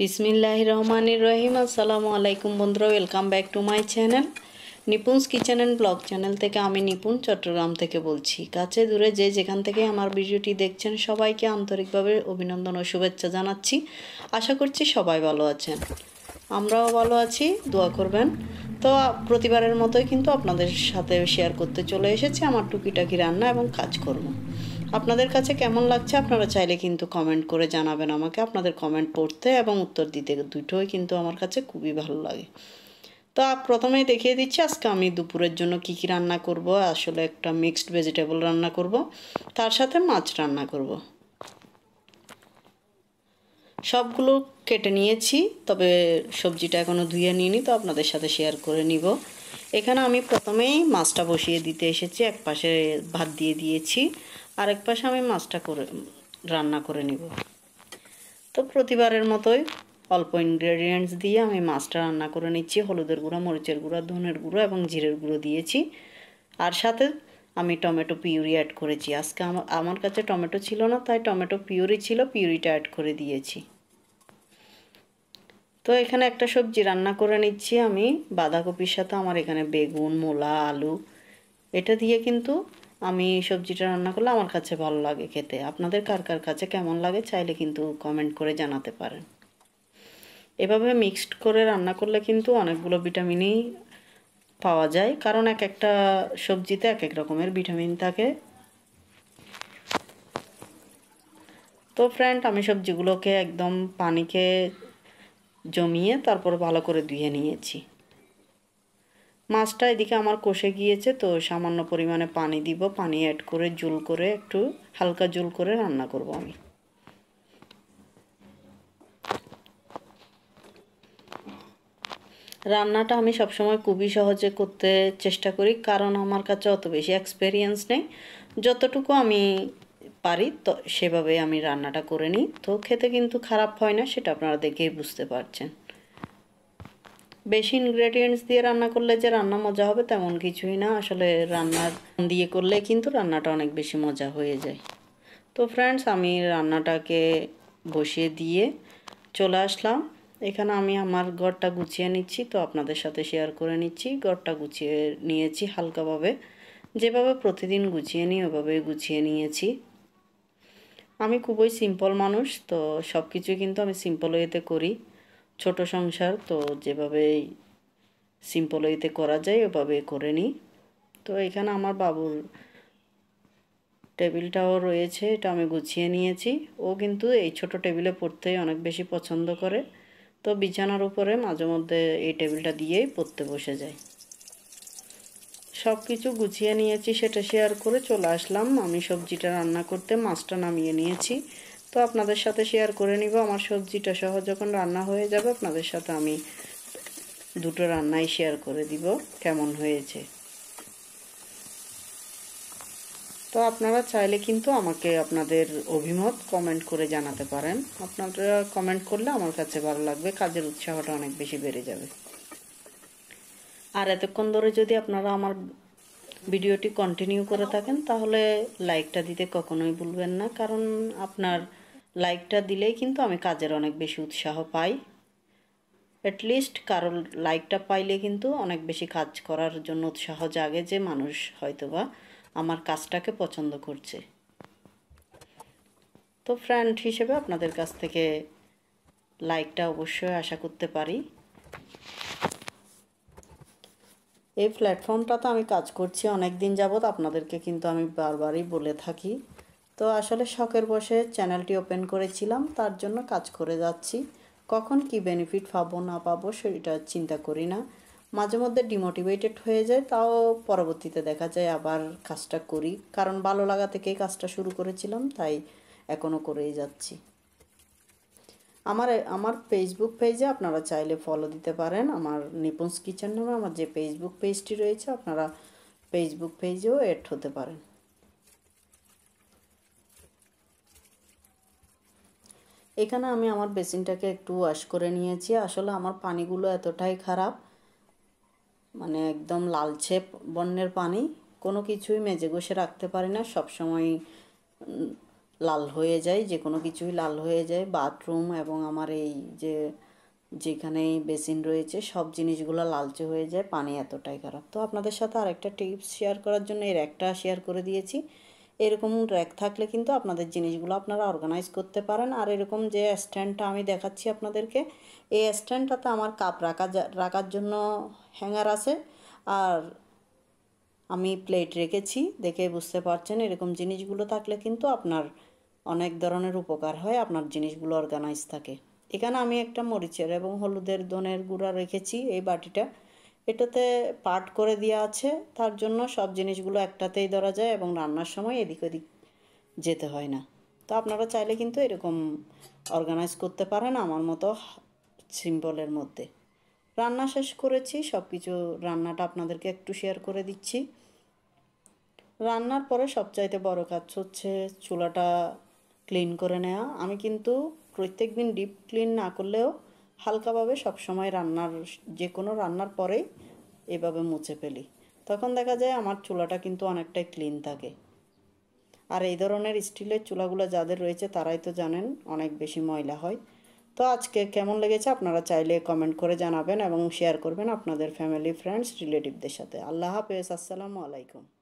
বিসমিল্লাহ রহমানুর রহিম আসসালামু আলাইকুম বন্ধুরা welcome back to my channel Nipun's kitchen and blog channel থেকে আমি নিপুণ চট্টগ্রাম থেকে বলছি কাছে দূরে যে যেখান থেকে আমার ভিডিওটি দেখছেন সবাইকে আন্তরিকভাবে অভিনন্দন ও শুভেচ্ছা জানাচ্ছি আশা করছি সবাই ভালো আছেন আমরাও ভালো আছি দোয়া করবেন তো প্রতিবারের মতোই কিন্তু আপনাদের সাথে শেয়ার করতে চলে এসেছি আমার টুকিটাকি রান্না এবং কাজকর্ম আপনাদের কাছে কেমন লাগছে আপনারা চাইলে কিন্তু কমেন্ট করে জানাবেন আমাকে আপনাদের কমেন্ট পড়তে এবং উত্তর দিতে দুটোই কিন্তু আমার কাছে খুবই ভালো লাগে তো প্রথমেই দেখিয়ে দিচ্ছি আজকে আমি দুপুরের জন্য কি কি রান্না করব আসলে একটা মিক্সড ভেজিটেবল রান্না করব তার সাথে মাছ রান্না করব সবগুলো কেটে নিয়েছি তবে সবজিটা এখনও ধুয়ে নিইনি তো আপনাদের সাথে শেয়ার করে নিব এখানে আমি প্রথমেই মাছটা বসিয়ে দিতে এসেছি এক পাশে ভাত দিয়ে দিয়েছি আরেক পাশে আমি মাছটা করে রান্না করে নিব তো প্রতিবারের মতোই অল্প ইনগ্রেডিয়েন্টস দিয়ে আমি মাছটা রান্না করে নিচ্ছি হলুদের গুঁড়া মরিচের গুঁড়া ধনের গুঁড়ো এবং জিরের গুঁড়ো দিয়েছি আর সাথে আমি টমেটো পিউরি অ্যাড করেছি আজকে আমার আমার কাছে টমেটো ছিল না তাই টমেটো পিউরি ছিল পিউরিটা অ্যাড করে দিয়েছি তো এখানে একটা সবজি রান্না করে নিচ্ছি আমি বাঁধাকপির সাথে আমার এখানে বেগুন মূলা আলু এটা দিয়ে কিন্তু আমি সবজিটা রান্না করলে আমার কাছে ভালো লাগে খেতে আপনাদের কার কার কাছে কেমন লাগে চাইলে কিন্তু কমেন্ট করে জানাতে পারেন এভাবে মিক্সড করে রান্না করলে কিন্তু অনেকগুলো ভিটামিনই পাওয়া যায় কারণ এক একটা সবজিতে এক এক রকমের ভিটামিন থাকে তো ফ্রেন্ড আমি সবজিগুলোকে একদম পানিকে জমিয়ে তারপর ভালো করে ধুয়ে নিয়েছি মাছটা এদিকে আমার কষে গিয়েছে তো সামান্য পরিমাণে পানি দিব পানি অ্যাড করে জুল করে একটু হালকা জুল করে রান্না করব আমি রান্নাটা আমি সবসময় খুবই সহজে করতে চেষ্টা করি কারণ আমার কাছে অত বেশি এক্সপেরিয়েন্স নেই যতটুকু আমি পারি তো সেভাবে আমি রান্নাটা করে নিই তো খেতে কিন্তু খারাপ হয় না সেটা আপনারা দেখেই বুঝতে পারছেন বেশি ইনগ্রেডিয়েন্টস দিয়ে রান্না করলে যে রান্না মজা হবে তেমন কিছুই না আসলে রান্নার দিয়ে করলে কিন্তু রান্নাটা অনেক বেশি মজা হয়ে যায় তো ফ্রেন্ডস আমি রান্নাটাকে বসিয়ে দিয়ে চলে আসলাম এখানে আমি আমার ঘরটা গুছিয়ে নিচ্ছি তো আপনাদের সাথে শেয়ার করে নিচ্ছি ঘরটা গুছিয়ে নিয়েছি হালকাভাবে যেভাবে প্রতিদিন গুছিয়ে নিই ওভাবে গুছিয়ে নিয়েছি আমি খুবই সিম্পল মানুষ তো সব কিছু কিন্তু আমি সিম্পল ওয়েতে করি ছোট সংসার তো যেভাবেই সিম্পল ওইতে করা যায় ওভাবে করে নিই তো এখানে আমার বাবুর টেবিলটাও রয়েছে এটা আমি গুছিয়ে নিয়েছি ও কিন্তু এই ছোট টেবিলে পড়তেই অনেক বেশি পছন্দ করে তো বিছানার উপরে মাঝে মধ্যে এই টেবিলটা দিয়েই পড়তে বসে যায় সব কিছু গুছিয়ে নিয়েছি সেটা শেয়ার করে চলে আসলাম আমি সবজিটা রান্না করতে মাছটা নামিয়ে নিয়েছি তো আপনাদের সাথে শেয়ার করে নিব আমার সবজিটা সহ যখন রান্না হয়ে যাবে আপনাদের সাথে আমি দুটো রান্নাই শেয়ার করে দিব কেমন হয়েছে তো আপনারা চাইলে কিন্তু আমাকে আপনাদের অভিমত কমেন্ট করে জানাতে পারেন আপনারা কমেন্ট করলে আমার কাছে ভালো লাগবে কাজের উৎসাহটা অনেক বেশি বেড়ে যাবে আর এতক্ষণ ধরে যদি আপনারা আমার ভিডিওটি কন্টিনিউ করে থাকেন তাহলে লাইকটা দিতে কখনোই ভুলবেন না কারণ আপনার লাইকটা দিলেই কিন্তু আমি কাজের অনেক বেশি উৎসাহ পাই অ্যাটলিস্ট কারোর লাইকটা পাইলে কিন্তু অনেক বেশি কাজ করার জন্য উৎসাহ জাগে যে মানুষ হয়তোবা আমার কাজটাকে পছন্দ করছে তো ফ্রেন্ড হিসেবে আপনাদের কাছ থেকে লাইকটা অবশ্যই আশা করতে পারি এই প্ল্যাটফর্মটাতে আমি কাজ করছি অনেক দিন যাবৎ আপনাদেরকে কিন্তু আমি বারবারই বলে থাকি তো আসলে শখের বসে চ্যানেলটি ওপেন করেছিলাম তার জন্য কাজ করে যাচ্ছি কখন কি বেনিফিট পাবো না পাবো সেটা চিন্তা করি না মাঝে মধ্যে ডিমোটিভেটেড হয়ে যায় তাও পরবর্তীতে দেখা যায় আবার কাজটা করি কারণ ভালো লাগা থেকেই কাজটা শুরু করেছিলাম তাই এখনও করেই যাচ্ছি আমার আমার ফেসবুক পেজে আপনারা চাইলে ফলো দিতে পারেন আমার নিপুন্স কিচেন নামে আমার যে ফেসবুক পেজটি রয়েছে আপনারা ফেসবুক পেজেও অ্যাড হতে পারেন এখানে আমি আমার বেসিনটাকে একটু ওয়াশ করে নিয়েছি আসলে আমার পানিগুলো এতটাই খারাপ মানে একদম লালচে বন্যের পানি কোনো কিছুই মেজে ঘষে রাখতে পারি না সবসময় লাল হয়ে যায় যে কোনো কিছুই লাল হয়ে যায় বাথরুম এবং আমার এই যে যেখানে বেসিন রয়েছে সব জিনিসগুলো লালচে হয়ে যায় পানি এতটাই খারাপ তো আপনাদের সাথে আরেকটা টিপস শেয়ার করার জন্য এর একটা শেয়ার করে দিয়েছি এরকম র্যাক থাকলে কিন্তু আপনাদের জিনিসগুলো আপনারা অর্গানাইজ করতে পারেন আর এরকম যে স্ট্যান্ডটা আমি দেখাচ্ছি আপনাদেরকে এই স্ট্যান্ডটাতে আমার কাপ রাখা রাখার জন্য হ্যাঙ্গার আছে আর আমি প্লেট রেখেছি দেখে বুঝতে পারছেন এরকম জিনিসগুলো থাকলে কিন্তু আপনার অনেক ধরনের উপকার হয় আপনার জিনিসগুলো অর্গানাইজ থাকে এখানে আমি একটা মরিচের এবং হলুদের দনের গুঁড়া রেখেছি এই বাটিটা এটাতে পাট করে দেওয়া আছে তার জন্য সব জিনিসগুলো একটাতেই ধরা যায় এবং রান্নার সময় এদিক ওদিক যেতে হয় না তো আপনারা চাইলে কিন্তু এরকম অর্গানাইজ করতে পারেন আমার মতো সিম্পলের মধ্যে রান্না শেষ করেছি সব কিছু রান্নাটা আপনাদেরকে একটু শেয়ার করে দিচ্ছি রান্নার পরে সবচাইতে বড় কাজ হচ্ছে চুলাটা ক্লিন করে নেওয়া আমি কিন্তু প্রত্যেক দিন ডিপ ক্লিন না করলেও হালকাভাবে সবসময় রান্নার যে কোনো রান্নার পরেই এভাবে মুছে ফেলি তখন দেখা যায় আমার চুলাটা কিন্তু অনেকটাই ক্লিন থাকে আর এই ধরনের স্টিলের চুলাগুলো যাদের রয়েছে তারাই তো জানেন অনেক বেশি ময়লা হয় তো আজকে কেমন লেগেছে আপনারা চাইলে কমেন্ট করে জানাবেন এবং শেয়ার করবেন আপনাদের ফ্যামিলি ফ্রেন্ডস রিলেটিভদের সাথে আল্লাহ হাফেজ আসসালামু আলাইকুম